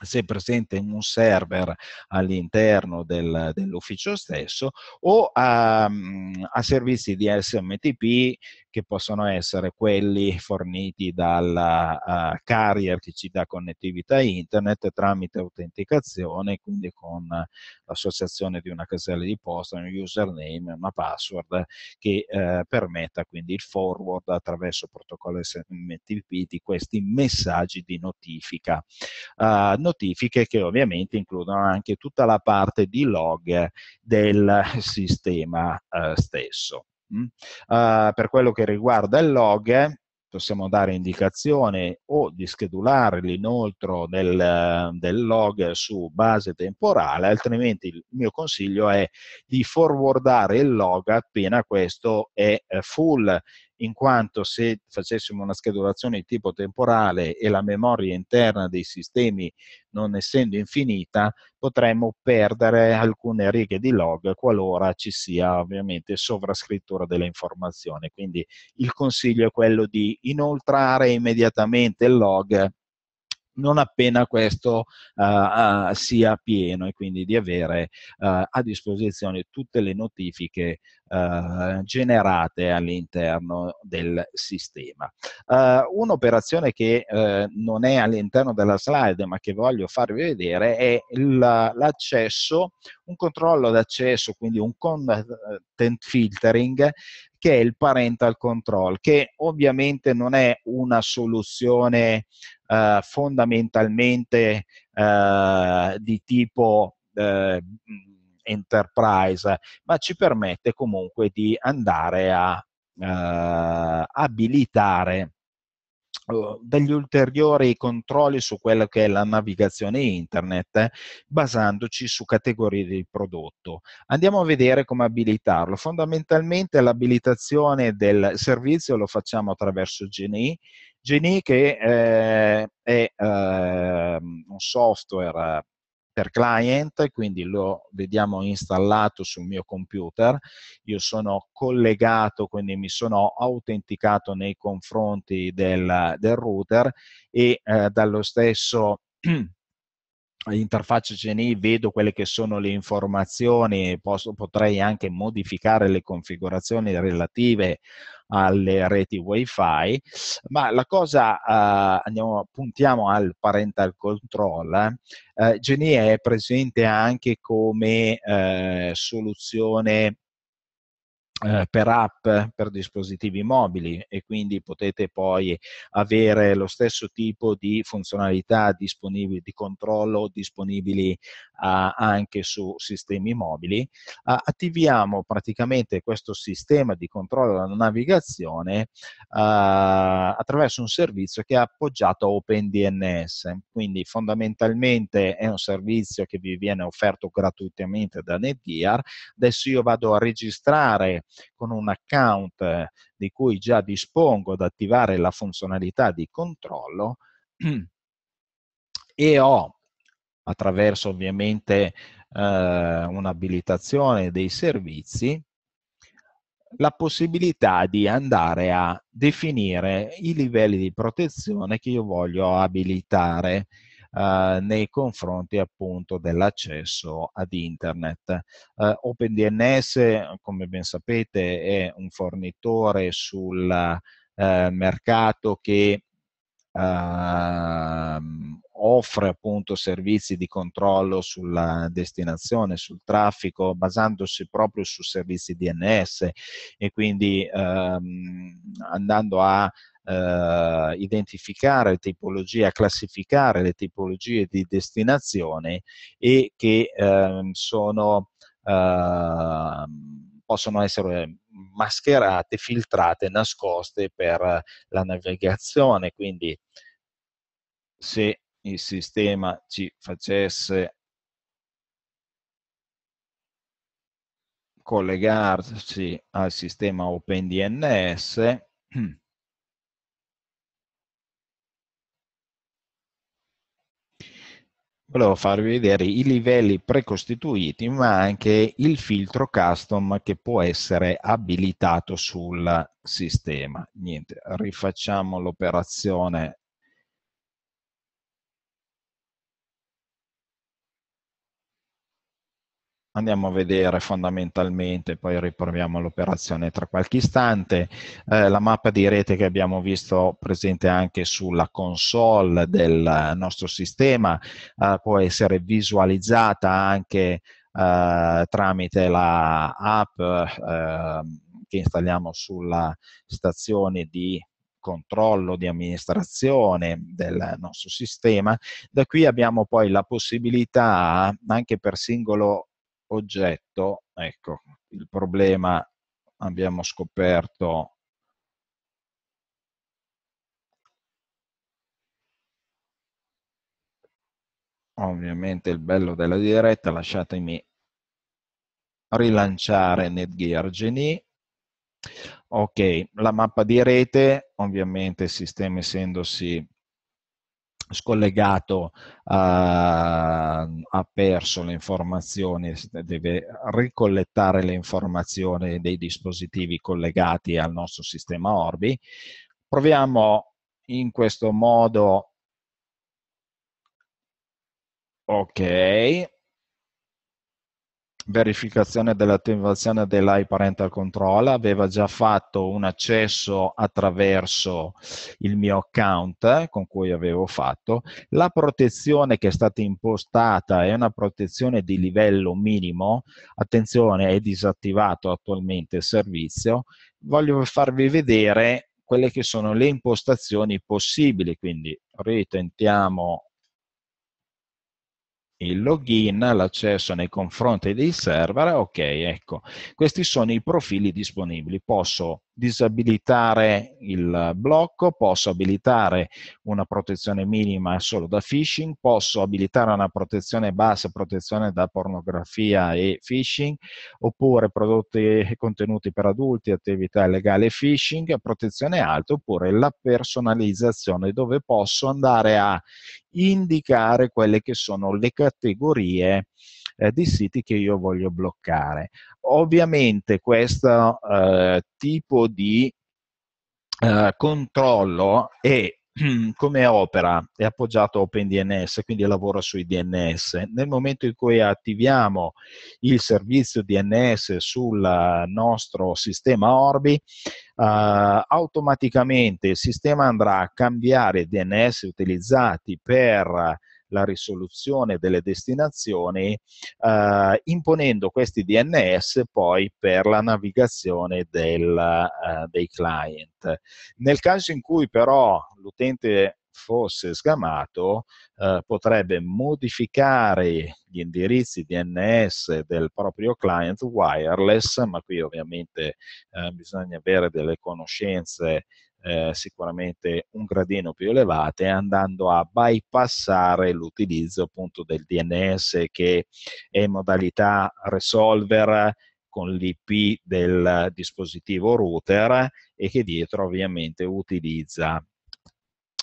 se presente in un server all'interno del, dell'ufficio stesso o a, a, servizi di SMTP che possono essere quelli forniti dalla uh, carrier che ci dà connettività internet tramite autenticazione, quindi con l'associazione di una casella di posta, un username, una password che eh, permetta quindi il forward attraverso protocollo SMTP di questi messaggi di notifica. Uh, notifiche che ovviamente includono anche tutta la parte di log del <laughs> sistema uh, stesso. Uh, per quello che riguarda il log, possiamo dare indicazione o di schedulare l'inoltro del, del, log su base temporale, altrimenti il mio consiglio è di forwardare il log appena questo è eh, full in quanto se facessimo una schedulazione di tipo temporale e la memoria interna dei sistemi non essendo infinita, potremmo perdere alcune righe di log qualora ci sia ovviamente sovrascrittura delle informazioni. Quindi il consiglio è quello di inoltrare immediatamente il log non appena questo uh, uh, sia pieno e quindi di avere uh, a disposizione tutte le notifiche eh, generate all'interno del sistema. Eh, un'operazione che eh, non è all'interno della slide ma che voglio farvi vedere è l'accesso, un controllo d'accesso, quindi un content filtering che è il parental control, che ovviamente non è una soluzione eh, fondamentalmente eh, di tipo eh, enterprise, ma ci permette comunque di andare a eh, abilitare eh, degli ulteriori controlli su quello che è la navigazione internet basandoci su categorie di prodotto. Andiamo a vedere come abilitarlo. Fondamentalmente l'abilitazione del servizio lo facciamo attraverso GNI, GNI che eh, è eh, un software per client, quindi lo vediamo installato sul mio computer, io sono collegato, quindi mi sono autenticato nei confronti del, del router e eh, dallo stesso <clears throat> interfaccia CNI vedo quelle che sono le informazioni, posso, potrei anche modificare le configurazioni relative alle reti wifi, ma la cosa, eh, andiamo, puntiamo al parental control, eh, GNI è presente anche come eh, soluzione eh, per app per dispositivi mobili e quindi potete poi avere lo stesso tipo di funzionalità disponibili di controllo disponibili eh, anche su sistemi mobili. Eh, attiviamo praticamente questo sistema di controllo della navigazione attraverso un servizio che è appoggiato a OpenDNS, quindi fondamentalmente è un servizio che vi viene offerto gratuitamente da Netgear. Adesso io vado a registrare con un account eh, di cui già dispongo ad attivare la funzionalità di controllo <clears throat> e ho attraverso ovviamente eh, un'abilitazione dei servizi la possibilità di andare a definire i livelli di protezione che io voglio abilitare eh, nei confronti appunto dell'accesso ad internet. Eh, OpenDNS, come ben sapete, è un fornitore sul eh, mercato che ehm, offre appunto servizi di controllo sulla destinazione, sul traffico, basandosi proprio su servizi DNS e quindi ehm, andando a eh, identificare le tipologie, classificare le tipologie di destinazione e che eh, sono, eh, possono essere mascherate, filtrate, nascoste per la navigazione. Quindi se il sistema ci facesse collegarsi al sistema OpenDNS <clears throat> volevo farvi vedere i livelli precostituiti, ma anche il filtro custom che può essere abilitato sul sistema. Niente, rifacciamo l'operazione andiamo a vedere fondamentalmente, poi riproviamo l'operazione tra qualche istante, eh, la mappa di rete che abbiamo visto presente anche sulla console del nostro sistema eh, può essere visualizzata anche eh, tramite la app ehm, che installiamo sulla stazione di controllo di amministrazione del nostro sistema. Da qui abbiamo poi la possibilità anche per singolo oggetto, ecco, il problema abbiamo scoperto ovviamente il bello della diretta, lasciatemi rilanciare Netgear Genie. Ok, la mappa di rete, ovviamente il sistema essendosi scollegato uh, ha perso le informazioni, deve ricollettare le informazioni dei dispositivi collegati al nostro sistema Orbi. Proviamo in questo modo. Ok, verificazione dell'attivazione dell'I Parental Control, aveva già fatto un accesso attraverso il mio account eh, con cui avevo fatto. La protezione che è stata impostata è una protezione di livello minimo, attenzione è disattivato attualmente il servizio, voglio farvi vedere quelle che sono le impostazioni possibili, quindi ritentiamo il login, l'accesso nei confronti dei server, ok, ecco, questi sono i profili disponibili, posso disabilitare il blocco, posso abilitare una protezione minima solo da phishing, posso abilitare una protezione bassa, protezione da pornografia e phishing, oppure prodotti e contenuti per adulti, attività legale e phishing, protezione alta, oppure la personalizzazione dove posso andare a indicare quelle che sono le categorie eh, di siti che io voglio bloccare. Ovviamente questo eh, tipo di eh, controllo è <clears throat> come opera è appoggiato a OpenDNS, quindi lavora sui DNS. Nel momento in cui attiviamo il servizio DNS sul nostro sistema Orbi, Uh, automaticamente il sistema andrà a cambiare DNS utilizzati per la risoluzione delle destinazioni, eh, imponendo questi DNS poi per la navigazione del, eh, dei client. Nel caso in cui però l'utente fosse sgamato eh, potrebbe modificare gli indirizzi DNS del proprio client wireless, ma qui ovviamente eh, bisogna avere delle conoscenze eh, sicuramente un gradino più elevate andando a bypassare l'utilizzo appunto del DNS che è in modalità resolver con l'IP del dispositivo router e che dietro ovviamente utilizza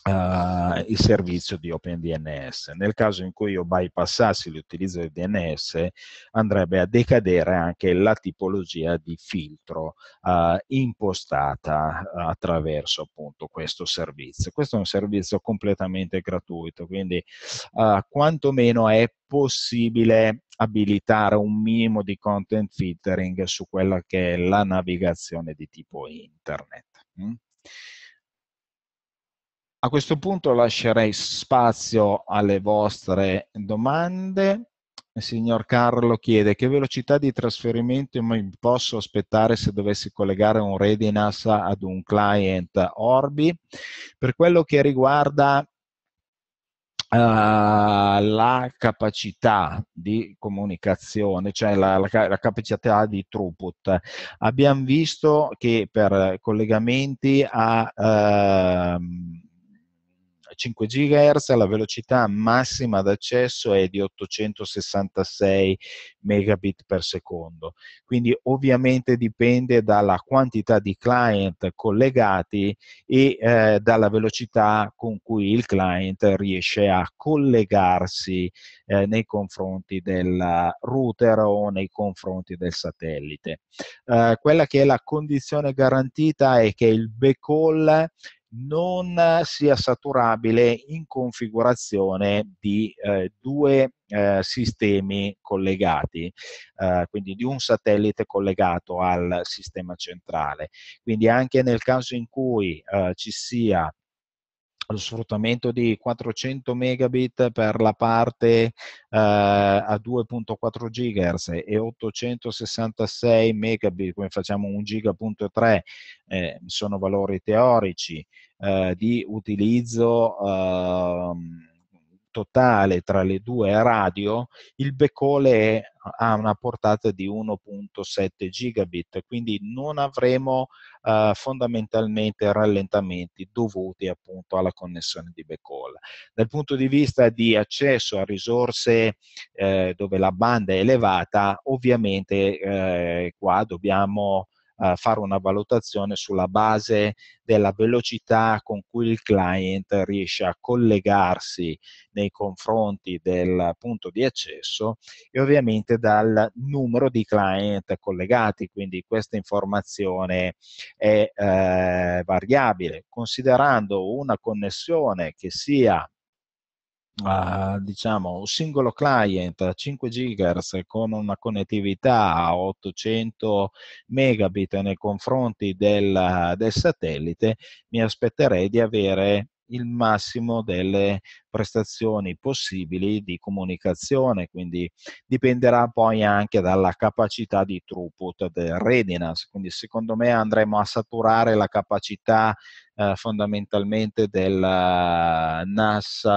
Uh, il servizio di OpenDNS. Nel caso in cui io bypassassi l'utilizzo del DNS, andrebbe a decadere anche la tipologia di filtro uh, impostata eh, attraverso appunto questo servizio. Questo è un servizio completamente gratuito, quindi uh, quantomeno è possibile abilitare un minimo di content filtering su quella che è la navigazione di tipo internet. Mm? A questo punto lascerei spazio alle vostre domande. Il signor Carlo chiede che velocità di trasferimento mi posso aspettare se dovessi collegare un Redinance ad un client Orbi. Per quello che riguarda Uh, la capacità di comunicazione, cioè la, la, la, capacità di throughput. Abbiamo visto che per collegamenti a uh, 5 GHz, la velocità massima d'accesso è di 866 megabit per secondo. Quindi ovviamente dipende dalla quantità di client collegati e eh, dalla velocità con cui il client riesce a collegarsi eh, nei confronti del router o nei confronti del satellite. Eh, quella che è la condizione garantita è che il backhaul non sia saturabile in configurazione di eh, due eh, sistemi collegati, eh, quindi di un satellite collegato al sistema centrale. Quindi anche nel caso in cui eh, ci sia allo sfruttamento di 400 megabit per la parte eh, a 2.4 GHz e 866 megabit, come facciamo 1 giga.3, eh, sono valori teorici eh, di utilizzo. Eh, totale tra le due radio, il beccole è, ha una portata di 1.7 gigabit, quindi non avremo eh, fondamentalmente rallentamenti dovuti appunto alla connessione di beccole. Dal punto di vista di accesso a risorse eh, dove la banda è elevata, ovviamente eh, qua dobbiamo eh, fare una valutazione sulla base della velocità con cui il client riesce a collegarsi nei confronti del punto di accesso e ovviamente dal numero di client collegati, quindi questa informazione è eh, variabile, considerando una connessione che sia Uh, diciamo, un singolo client a 5 GHz con una connettività a 800 megabit nei confronti del, del satellite, mi aspetterei di avere il massimo delle prestazioni possibili di comunicazione, quindi dipenderà poi anche dalla capacità di throughput del readiness, quindi secondo me andremo a saturare la capacità eh, fondamentalmente del eh, NAS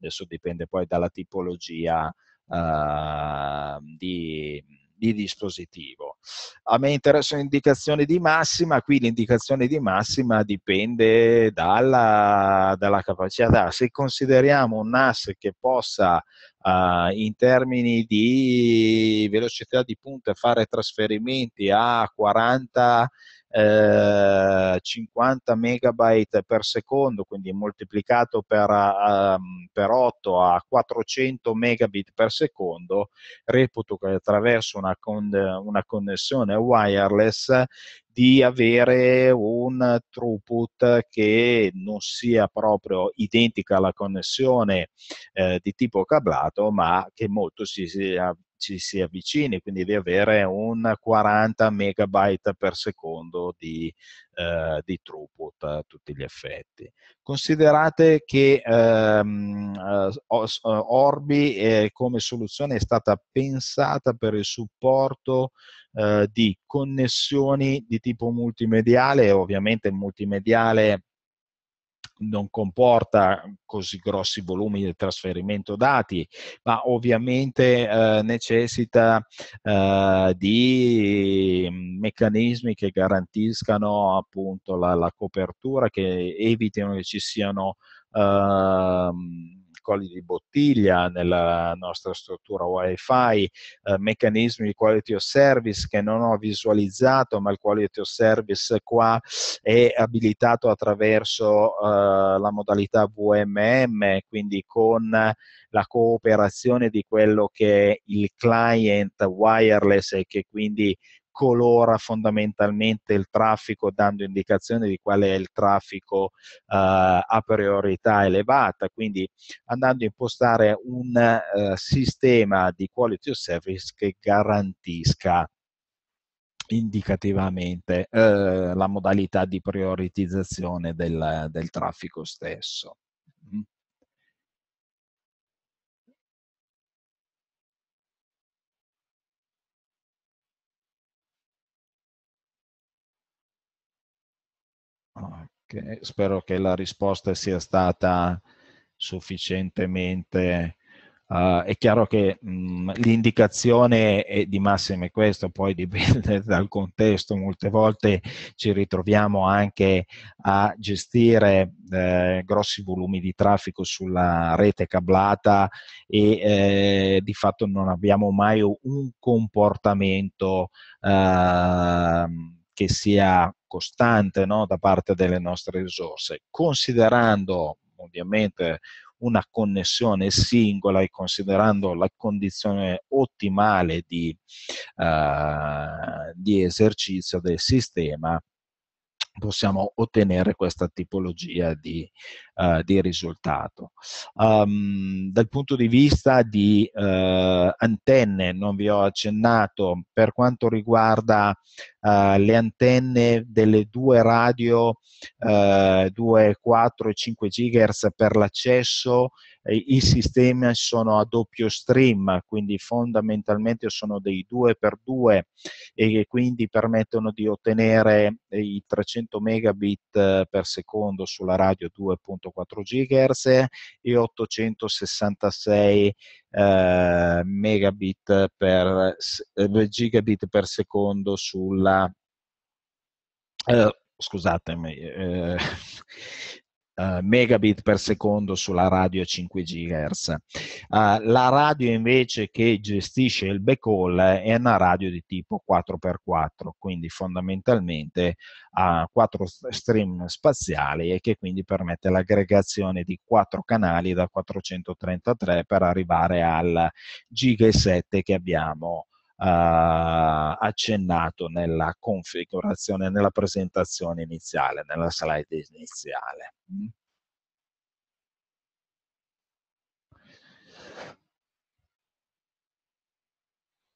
adesso dipende poi dalla tipologia uh, di, di dispositivo. A me interessano indicazioni di massima, qui l'indicazione di massima dipende dalla, dalla capacità. Se consideriamo un NAS che possa uh, in termini di velocità di punta fare trasferimenti a 40 50 eh, megabyte per secondo, quindi moltiplicato per, um, per, 8 a 400 megabit per secondo, reputo che attraverso una, con, una connessione wireless di avere un throughput che non sia proprio identica alla connessione eh, di tipo cablato, ma che molto si sia ci si avvicini, quindi di avere un 40 megabyte per secondo di, eh, di throughput a tutti gli effetti. Considerate che ehm, eh, eh, Orbi eh, come soluzione è stata pensata per il supporto eh, di connessioni di tipo multimediale, ovviamente il multimediale non comporta così grossi volumi di trasferimento dati, ma ovviamente eh, necessita eh, di mm, meccanismi che garantiscano appunto la, la copertura, che evitino che ci siano Uh, protocolli di bottiglia nella nostra struttura WiFi, eh, meccanismi di quality of service che non ho visualizzato, ma il quality of service qua è abilitato attraverso eh, la modalità VMM, quindi con la cooperazione di quello che è il client wireless e che quindi colora fondamentalmente il traffico dando indicazione di qual è il traffico eh, a priorità elevata, quindi andando a impostare un eh, sistema di quality of service che garantisca indicativamente eh, la modalità di prioritizzazione del, del traffico stesso. Mm. che spero che la risposta sia stata sufficientemente... Uh, è chiaro che mm, l'indicazione è di massima è questo poi dipende <laughs> dal contesto, molte volte ci ritroviamo anche a gestire eh, grossi volumi di traffico sulla rete cablata e eh, di fatto non abbiamo mai un comportamento eh, che sia costante no, da parte delle nostre risorse, considerando ovviamente una connessione singola e considerando la condizione ottimale di, uh, di esercizio del sistema, possiamo ottenere questa tipologia di eh, di risultato. Um, dal punto di vista di eh, antenne, non vi ho accennato, per quanto riguarda eh, le antenne delle due radio 2, eh, 4 e 5 GHz per l'accesso, eh, i sistemi sono a doppio stream, quindi fondamentalmente sono dei 2x2 e quindi permettono di ottenere i 300 megabit per secondo sulla radio 2.4 104 GHz e 866 eh, megabit per, eh, gigabit per secondo sulla, eh, scusatemi, eh, eh, megabit per secondo sulla radio a 5 GHz. Uh, la radio invece che gestisce il backhaul è una radio di tipo 4x4, quindi fondamentalmente ha 4 stream spaziali e che quindi permette l'aggregazione di 4 canali da 433 per arrivare al giga 7 che abbiamo eh, accennato nella configurazione, nella presentazione iniziale, nella slide iniziale. Mm.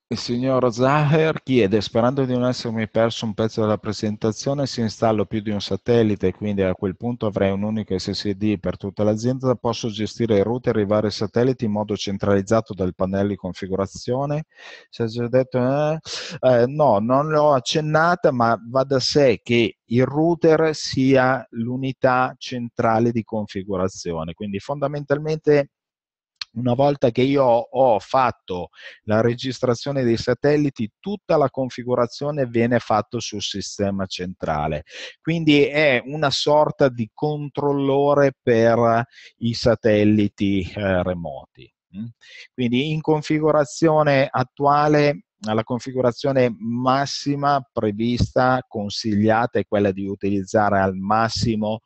Il signor Zaher chiede, sperando di non essermi perso un pezzo della presentazione, se installo più di un satellite, e quindi a quel punto avrei un unico SSD per tutta l'azienda, posso gestire i router e i vari satelliti in modo centralizzato dal pannello di configurazione? Si è già detto, eh? Eh, no, non l'ho accennata, ma va da sé che il router sia l'unità centrale di configurazione, quindi fondamentalmente una volta che io ho fatto la registrazione dei satelliti, tutta la configurazione viene fatta sul sistema centrale. Quindi è una sorta di controllore per i satelliti eh, remoti. Mm. Quindi in configurazione attuale la configurazione massima prevista, consigliata, è quella di utilizzare al massimo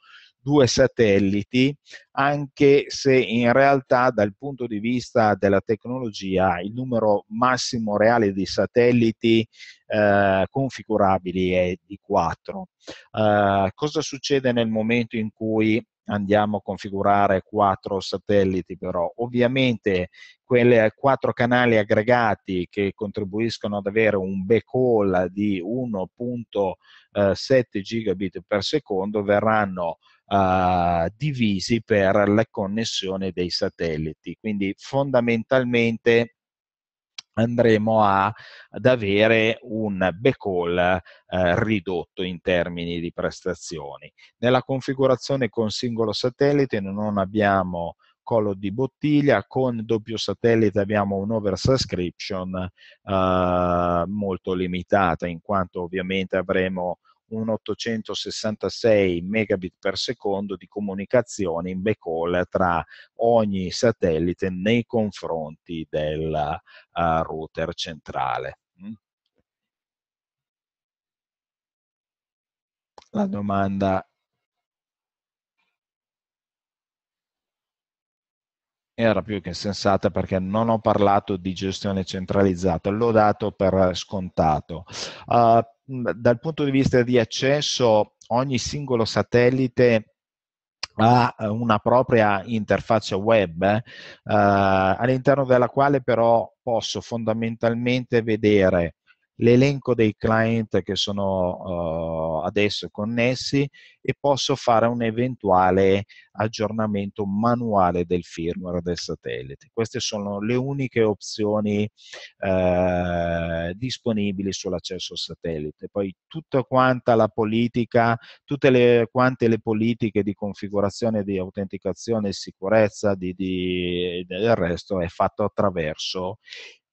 due satelliti, anche se in realtà dal punto di vista della tecnologia il numero massimo reale di satelliti eh, configurabili è di 4. Eh, cosa succede nel momento in cui andiamo a configurare quattro satelliti però. Ovviamente quei quattro canali aggregati che contribuiscono ad avere un backhaul di 1.7 eh, gigabit per secondo verranno eh, divisi per la connessione dei satelliti. Quindi fondamentalmente andremo a, ad avere un backhaul eh, ridotto in termini di prestazioni. Nella configurazione con singolo satellite non abbiamo collo di bottiglia, con doppio satellite abbiamo un'oversubscription eh, ah, molto limitata in quanto ovviamente avremo un 866 megabit per secondo di comunicazione in backhaul tra ogni satellite nei confronti del uh, router centrale. Mm. La domanda era più che sensata perché non ho parlato di gestione centralizzata, l'ho dato per scontato. Uh, dal punto di vista di accesso, ogni singolo satellite ha eh, una propria interfaccia web eh, all'interno della quale però posso fondamentalmente vedere l'elenco dei client che sono uh, adesso connessi e posso fare un eventuale aggiornamento manuale del firmware del satellite. Queste sono le uniche opzioni uh, disponibili sull'accesso al satellite. Poi tutta quanta la politica, tutte le, quante le politiche di configurazione, di autenticazione, sicurezza, di, di, del resto è fatto attraverso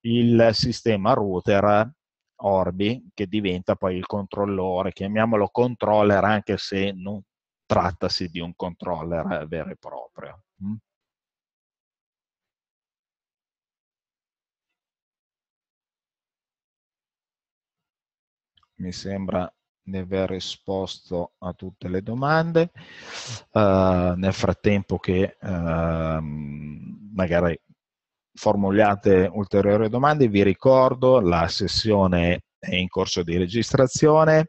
il sistema router Orbi, che diventa poi il controllore, chiamiamolo controller anche se non trattasi di un controller eh, vero e proprio. Mm. Mi sembra di aver risposto a tutte le domande. Uh, nel frattempo che uh, magari formuliate ulteriori domande, vi ricordo la sessione è in corso di registrazione, eh,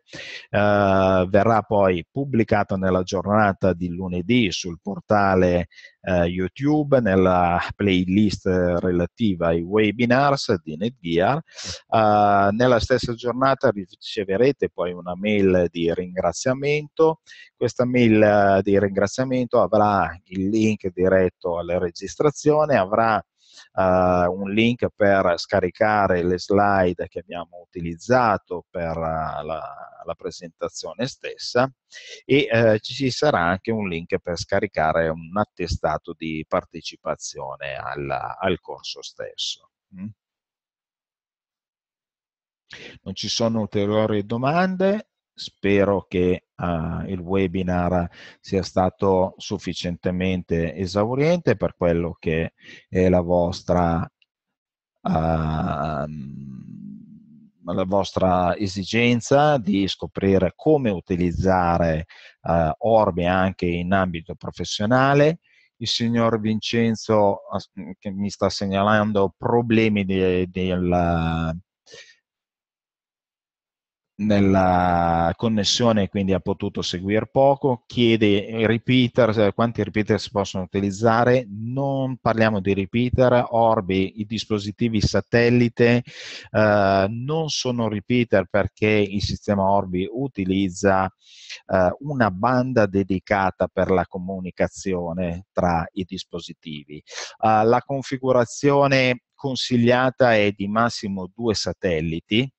verrà poi pubblicata nella giornata di lunedì sul portale eh, YouTube, nella playlist relativa ai webinars di Netgear. Eh, nella stessa giornata riceverete poi una mail di ringraziamento, questa mail eh, di ringraziamento avrà il link diretto alla registrazione, avrà uh, un link per scaricare le slide che abbiamo utilizzato per uh, la, la, presentazione stessa e eh, ci sarà anche un link per scaricare un attestato di partecipazione alla, al corso stesso. Mm? Non ci sono ulteriori domande, spero che uh, il webinar sia stato sufficientemente esauriente per quello che è la vostra, uh, la vostra esigenza di scoprire come utilizzare uh, eh, Orbe anche in ambito professionale il signor Vincenzo eh, che mi sta segnalando problemi di, di, nella connessione quindi ha potuto seguire poco chiede repeater eh, quanti repeater si possono utilizzare non parliamo di repeater orbi i dispositivi satellite eh, non sono repeater perché il sistema orbi utilizza eh, una banda dedicata per la comunicazione tra i dispositivi eh, la configurazione consigliata è di massimo due satelliti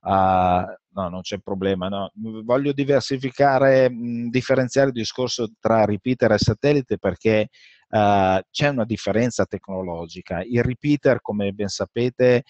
Uh, no, non c'è problema. No. Mhmm, voglio diversificare, mhmm, differenziare il discorso tra repeater e satellite perché uh, c'è una differenza tecnologica. Il repeater, come ben sapete,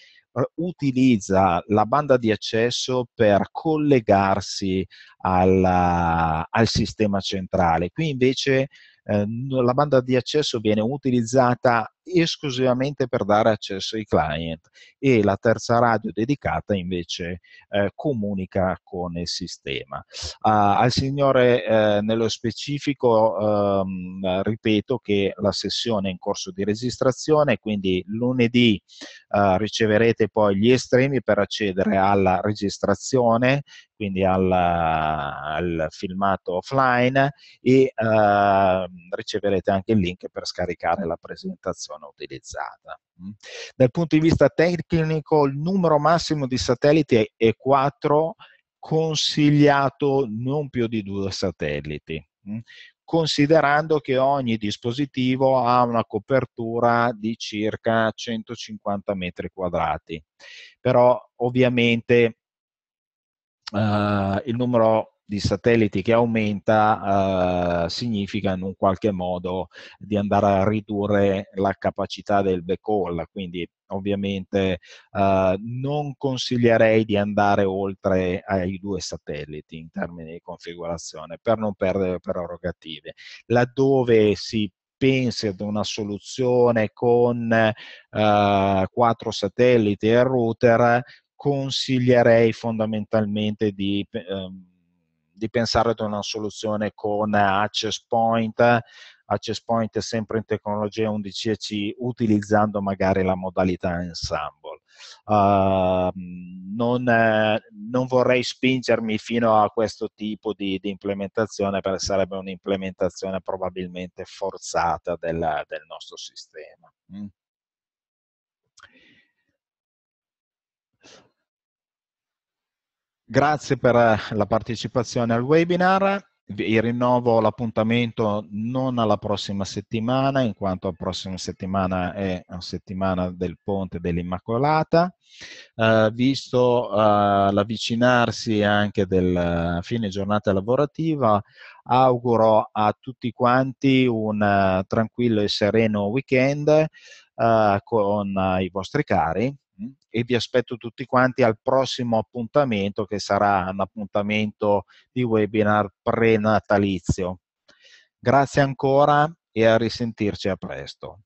utilizza la banda di accesso per collegarsi alla, al sistema centrale. Qui invece eh, la banda di accesso viene utilizzata esclusivamente per dare accesso ai client e la terza radio dedicata invece eh, comunica con il sistema. Ah, al signore eh, nello specifico ehm, ripeto che la sessione è in corso di registrazione, quindi lunedì eh, riceverete poi gli estremi per accedere alla registrazione quindi al, al, filmato offline e eh, riceverete anche il link per scaricare la presentazione sono utilizzata. Mm. Dal punto di vista tecnico, il numero massimo di satelliti è 4, consigliato non più di due satelliti mm. considerando che ogni dispositivo ha una copertura di circa 150 metri quadrati. Però ovviamente eh, il numero di satelliti che aumenta eh, significa in un qualche modo di andare a ridurre la capacità del backhaul, quindi ovviamente eh, non consiglierei di andare oltre ai due satelliti in termini di configurazione per non perdere prerogative. Laddove si pensi ad una soluzione con eh, quattro satelliti e router, consiglierei fondamentalmente di... Ehm, di pensare ad una soluzione con access point, access point sempre in tecnologia 11C utilizzando magari la modalità ensemble. Uh, non, eh, non, vorrei spingermi fino a questo tipo di, di implementazione perché sarebbe un'implementazione probabilmente forzata del, del nostro sistema. Mm. Grazie per eh, la partecipazione al webinar. Vi rinnovo l'appuntamento non alla prossima settimana, in quanto la prossima settimana è una settimana del Ponte dell'Immacolata. Eh, visto eh, l'avvicinarsi anche del eh, fine giornata lavorativa, auguro a tutti quanti un uh, tranquillo e sereno weekend uh, con uh, i vostri cari e vi aspetto tutti quanti al prossimo appuntamento che sarà un appuntamento di webinar prenatalizio. Grazie ancora e a risentirci a presto.